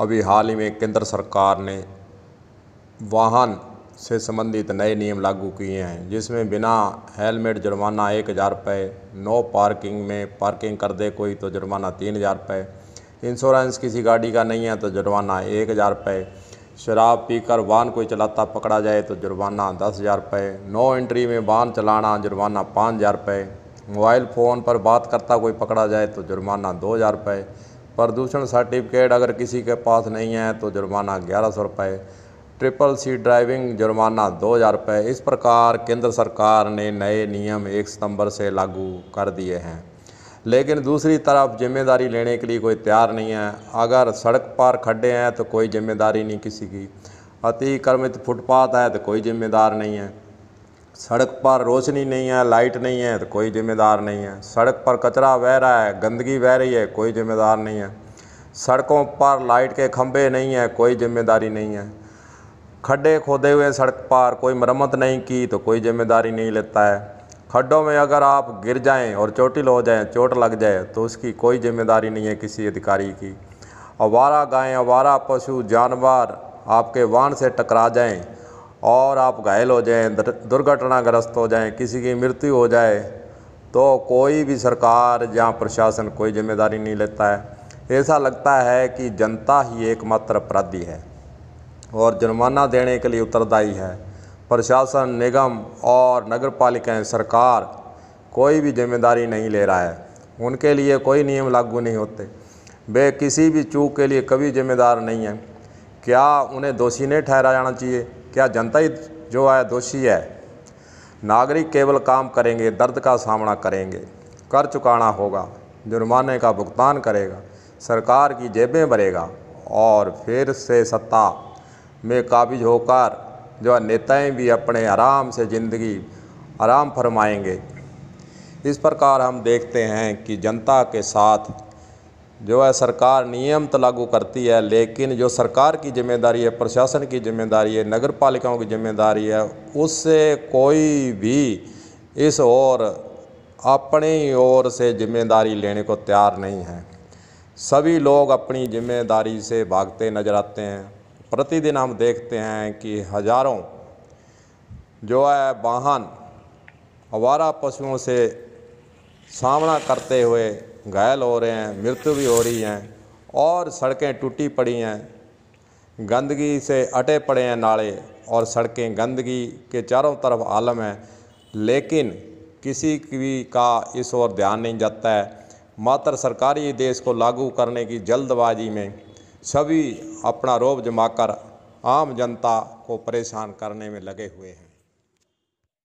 अभी हाल ही में केंद्र सरकार ने वाहन से संबंधित नए नियम लागू किए हैं जिसमें बिना हेलमेट जुर्माना एक हज़ार रुपये नो पार्किंग में पार्किंग कर दे कोई तो जुर्माना तीन हज़ार रुपये इंश्योरेंस किसी गाड़ी का नहीं है तो जुर्माना एक हज़ार रुपये शराब पीकर वाहन कोई चलाता पकड़ा जाए तो जुर्माना दस हज़ार रुपये नो एंट्री में वाहन चलाना जुर्माना पाँच हज़ार रुपये मोबाइल फ़ोन पर बात करता कोई पकड़ा जाए तो जुर्माना दो हज़ार रुपये प्रदूषण सर्टिफिकेट अगर किसी के पास नहीं है तो जुर्माना ग्यारह सौ रुपये ट्रिपल सी ड्राइविंग जुर्माना दो हज़ार रुपये इस प्रकार केंद्र सरकार ने नए नियम एक सितंबर से लागू कर दिए हैं लेकिन दूसरी तरफ जिम्मेदारी लेने के लिए कोई तैयार नहीं है अगर सड़क पर खड्डे हैं तो कोई जिम्मेदारी नहीं किसी की अतिक्रमित फुटपाथ है तो कोई जिम्मेदार नहीं है सड़क पर रोशनी नहीं है लाइट नहीं है तो कोई ज़िम्मेदार नहीं है सड़क पर कचरा बह रहा है गंदगी बह रही है कोई ज़िम्मेदार नहीं है सड़कों पर लाइट के खंभे नहीं है कोई जिम्मेदारी नहीं है खड्डे खोदे हुए सड़क पर कोई मरम्मत नहीं की तो कोई जिम्मेदारी नहीं लेता है खड्डों में अगर आप गिर जाएं और चोटिल हो जाएं चोट लग जाए तो उसकी कोई जिम्मेदारी नहीं है किसी अधिकारी की अवारा गायें अवारा पशु जानवर आपके वाहन से टकरा जाएं और आप घायल हो जाएं दुर्घटनाग्रस्त हो जाएं किसी की मृत्यु हो जाए तो कोई भी सरकार या प्रशासन कोई जिम्मेदारी नहीं लेता है ऐसा लगता है कि जनता ही एकमात्र अपराधी है और जुर्माना देने के लिए उत्तरदायी है प्रशासन निगम और नगर पालिकाएँ सरकार कोई भी जिम्मेदारी नहीं ले रहा है उनके लिए कोई नियम लागू नहीं होते वे किसी भी चूक के लिए कभी जिम्मेदार नहीं हैं क्या उन्हें दोषी नहीं ठहराया जाना चाहिए क्या जनता ही जो है दोषी है नागरिक केवल काम करेंगे दर्द का सामना करेंगे कर चुकाना होगा जुर्माने का भुगतान करेगा सरकार की जेबें भरेगा और फिर से सत्ता में काबिज होकर जो नेताएं भी अपने आराम से ज़िंदगी आराम फरमाएंगे इस प्रकार हम देखते हैं कि जनता के साथ जो है सरकार नियम तो लागू करती है लेकिन जो सरकार की जिम्मेदारी है प्रशासन की जिम्मेदारी है नगर पालिकाओं की जिम्मेदारी है उससे कोई भी इस और अपनी ओर से जिम्मेदारी लेने को तैयार नहीं है सभी लोग अपनी जिम्मेदारी से भागते नजर आते हैं प्रतिदिन हम देखते हैं कि हजारों जो है वाहन आवारा पशुओं से सामना करते हुए घायल हो रहे हैं मृत्यु भी हो रही हैं और सड़कें टूटी पड़ी हैं गंदगी से अटे पड़े हैं नाले और सड़कें गंदगी के चारों तरफ आलम है लेकिन किसी भी का इस ओर ध्यान नहीं जाता है मात्र सरकारी देश को लागू करने की जल्दबाजी में सभी अपना रोब जमाकर आम जनता को परेशान करने में लगे हुए हैं